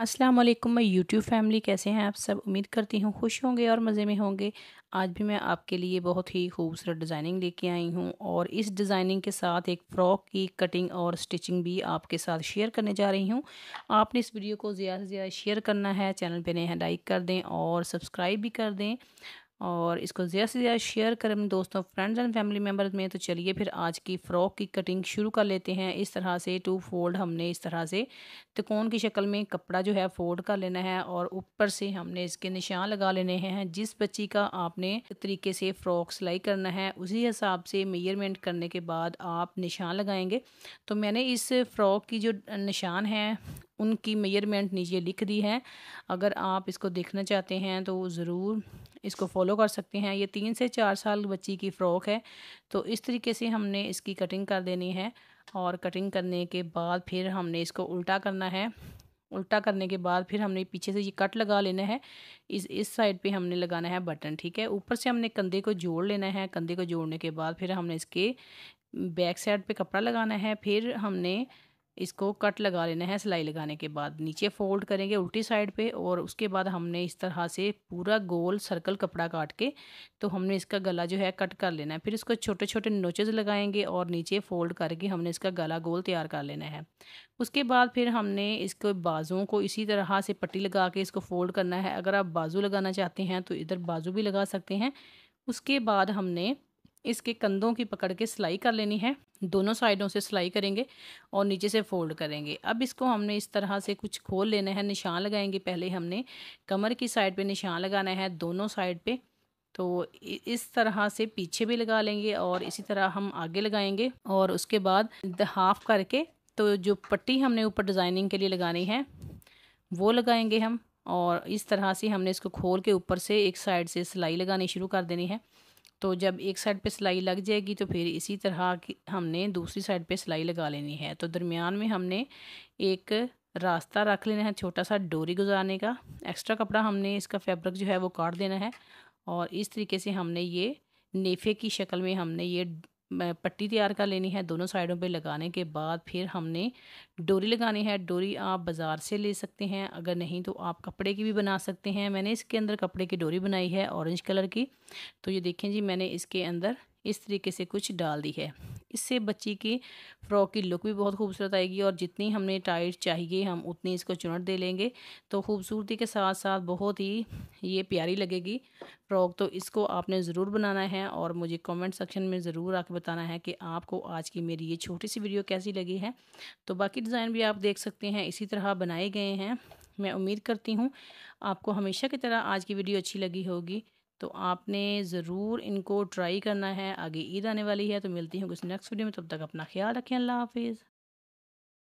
अस्सलाम वालेकुम मैं यूट्यूब फैमिली कैसे हैं आप सब उम्मीद करती हूँ खुश होंगे और मज़े में होंगे आज भी मैं आपके लिए बहुत ही खूबसूरत डिज़ाइनिंग लेके आई हूँ और इस डिज़ाइनिंग के साथ एक फ़्रॉक की कटिंग और स्टिचिंग भी आपके साथ शेयर करने जा रही हूँ आपने इस वीडियो को ज़्यादा से ज़्यादा शेयर करना है चैनल पर नए हैं लाइक कर दें और सब्सक्राइब भी कर दें और इसको ज़्यादा से ज़्यादा शेयर करें अपने दोस्तों फ्रेंड्स एंड फैमिली मेम्बर्स में तो चलिए फिर आज की फ़्रॉक की कटिंग शुरू कर लेते हैं इस तरह से टू फोल्ड हमने इस तरह से तिकोन की शक्ल में कपड़ा जो है फोल्ड कर लेना है और ऊपर से हमने इसके निशान लगा लेने हैं जिस बच्ची का आपने तरीके से फ़्रॉक सिलाई करना है उसी हिसाब से मेयरमेंट करने के बाद आप निशान लगाएंगे तो मैंने इस फ़्रॉक की जो निशान है उनकी मेयरमेंट नीचे लिख दी है अगर आप इसको देखना चाहते हैं तो ज़रूर इसको फॉलो कर सकते हैं ये तीन से चार साल बच्ची की फ़्रॉक है तो इस तरीके से हमने इसकी कटिंग कर देनी है और कटिंग करने के बाद फिर हमने इसको उल्टा करना है उल्टा करने के बाद फिर हमने पीछे से ये कट लगा लेना है इस इस साइड पे हमने लगाना है बटन ठीक है ऊपर से हमने कंधे को जोड़ लेना है कंधे को जोड़ने के बाद फिर हमने इसके बैक साइड पे कपड़ा लगाना है फिर हमने इसको कट लगा लेना है सिलाई लगाने के बाद नीचे फोल्ड करेंगे उल्टी साइड पे और उसके बाद हमने इस तरह से पूरा गोल सर्कल कपड़ा काट के तो हमने इसका गला जो है कट कर लेना है फिर इसको छोटे छोटे नोचेज़ लगाएंगे और नीचे फोल्ड करके हमने इसका गला गोल तैयार कर लेना है उसके बाद फिर हमने इसके बाजुओं को इसी तरह से पट्टी लगा के इसको फोल्ड करना है अगर आप बाजू लगाना चाहते हैं तो इधर बाजू भी लगा सकते हैं उसके बाद हमने इसके कंधों की पकड़ के सिलाई कर लेनी है दोनों साइडों से सिलाई करेंगे और नीचे से फोल्ड करेंगे अब इसको हमने इस तरह से कुछ खोल लेना है निशान लगाएंगे पहले हमने कमर की साइड पे निशान लगाना है दोनों साइड पे तो इस तरह से पीछे भी लगा लेंगे और इसी तरह हम आगे लगाएंगे और उसके बाद हाफ करके तो जो पट्टी हमने ऊपर डिज़ाइनिंग के लिए लगानी है वो लगाएंगे हम और इस तरह से हमने इसको खोल के ऊपर से एक साइड से सिलाई लगानी शुरू कर देनी है तो जब एक साइड पे सिलाई लग जाएगी तो फिर इसी तरह की हमने दूसरी साइड पे सिलाई लगा लेनी है तो दरमियान में हमने एक रास्ता रख लेना है छोटा सा डोरी गुजारने का एक्स्ट्रा कपड़ा हमने इसका फैब्रिक जो है वो काट देना है और इस तरीके से हमने ये नेफे की शक्ल में हमने ये पट्टी तैयार कर लेनी है दोनों साइडों पे लगाने के बाद फिर हमने डोरी लगानी है डोरी आप बाज़ार से ले सकते हैं अगर नहीं तो आप कपड़े की भी बना सकते हैं मैंने इसके अंदर कपड़े की डोरी बनाई है ऑरेंज कलर की तो ये देखें जी मैंने इसके अंदर इस तरीके से कुछ डाल दी है इससे बच्ची की फ़्रॉक की लुक भी बहुत खूबसूरत आएगी और जितनी हमने टाइट चाहिए हम उतनी इसको चुनट दे लेंगे तो खूबसूरती के साथ साथ बहुत ही ये प्यारी लगेगी फ्रॉक तो इसको आपने ज़रूर बनाना है और मुझे कमेंट सेक्शन में ज़रूर आके बताना है कि आपको आज की मेरी ये छोटी सी वीडियो कैसी लगी है तो बाकी डिज़ाइन भी आप देख सकते हैं इसी तरह बनाए गए हैं मैं उम्मीद करती हूँ आपको हमेशा की तरह आज की वीडियो अच्छी लगी होगी तो आपने ज़रूर इनको ट्राई करना है आगे ईद आने वाली है तो मिलती हूँ कुछ नेक्स्ट वीडियो में तब तक अपना ख्याल रखें अल्लाह हाफिज़